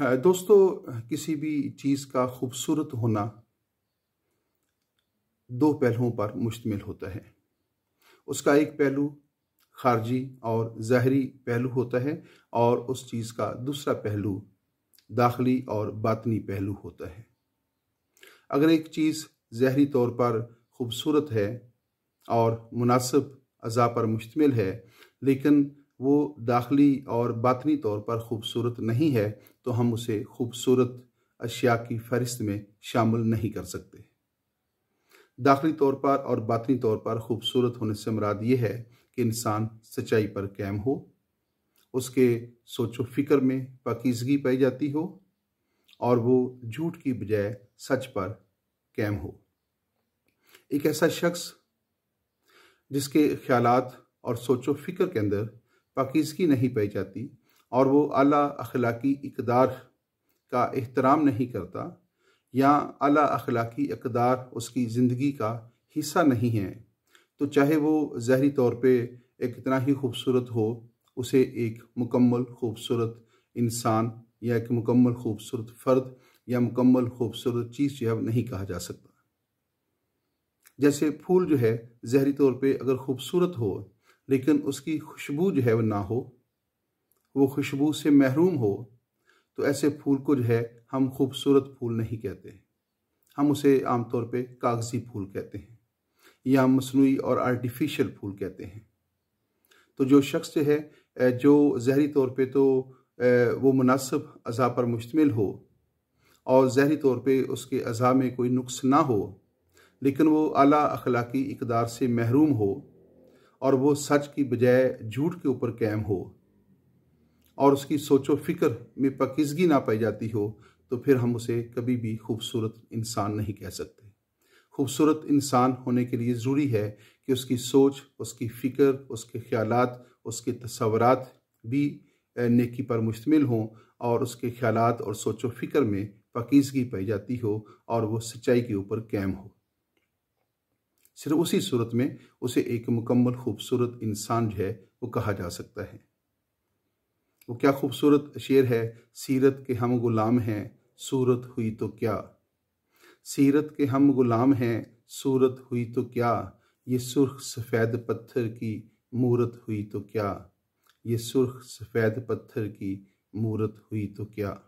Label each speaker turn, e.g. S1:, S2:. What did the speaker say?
S1: दोस्तों किसी भी चीज़ का खूबसूरत होना दो पहलुओं पर मुश्तमिल होता है उसका एक पहलू खारजी और ज़ाहरी पहलू होता है और उस चीज़ का दूसरा पहलू दाखिली और बातनी पहलू होता है अगर एक चीज़ जहरी तौर पर खूबसूरत है और मुनासिब अज़ा पर मुश्तमिल है लेकिन वो दाखिली और बातनी तौर पर खूबसूरत नहीं है तो हम उसे खूबसूरत अशिया की फहरिस्त में शामिल नहीं कर सकते दाखिली तौर पर और बातनी तौर पर खूबसूरत होने से मराद ये है कि इंसान सच्चाई पर कैम हो उसके सोचो फिक्र में पाकिजगी पाई जाती हो और वो झूठ की बजाय सच पर कैम हो एक ऐसा शख्स जिसके ख्यालात और सोचो फिक्र के अंदर पाकिजगी नहीं पाई जाती और वो अला अखलाकी इकदार का एहतराम नहीं करता या अला अखलाकी इकदार उसकी ज़िंदगी का हिस्सा नहीं है तो चाहे वो जहरी तौर पे एक इतना ही खूबसूरत हो उसे एक मुकम्मल खूबसूरत इंसान या एक मुकम्मल खूबसूरत फ़र्द या मुकम्मल खूबसूरत चीज़ जो है नहीं कहा जा सकता जैसे फूल जो है जहरी तौर पे अगर खूबसूरत हो लेकिन उसकी खुशबू जो है वो ना हो वो खुशबू से महरूम हो तो ऐसे फूल को जो है हम खूबसूरत फूल नहीं कहते हम उसे आमतौर पे कागज़ी फूल कहते हैं या मसनू और आर्टिफिशियल फूल कहते हैं तो जो शख्स जो है जो जहरी तौर पे तो वो मुनासिब अज़ा पर मुश्तमिल हो और जहरी तौर पे उसके अज़ा में कोई नुक्स ना हो लेकिन वो अला अखलाकी इकदार से महरूम हो और वो सच की बजाय झूठ के ऊपर कैम हो और उसकी सोचो फिक्र में पकीजगी ना पाई जाती हो तो फिर हम उसे कभी भी खूबसूरत इंसान नहीं कह सकते खूबसूरत इंसान होने के लिए ज़रूरी है कि उसकी सोच उसकी फ़िक्र उसके ख्याल उसके तस्वरत भी नेकी पर मुश्तमिल हों और उसके ख्याल और सोचो फ़िक्र में पकीज़गी पाई जाती हो और वो सच्चाई के ऊपर कैम हो सिर्फ उसी सूरत में उसे एक मुकम्मल खूबसूरत इंसान जो है वो कहा जा सकता है वो क्या खूबसूरत शेर है सीरत के हम गुलाम हैं सूरत हुई तो क्या सीरत के हम गुलाम हैं सूरत हुई तो क्या ये सुर्ख सफ़ेद पत्थर की मूरत हुई तो क्या ये सुर्ख सफ़ेद पत्थर की मूरत हुई तो क्या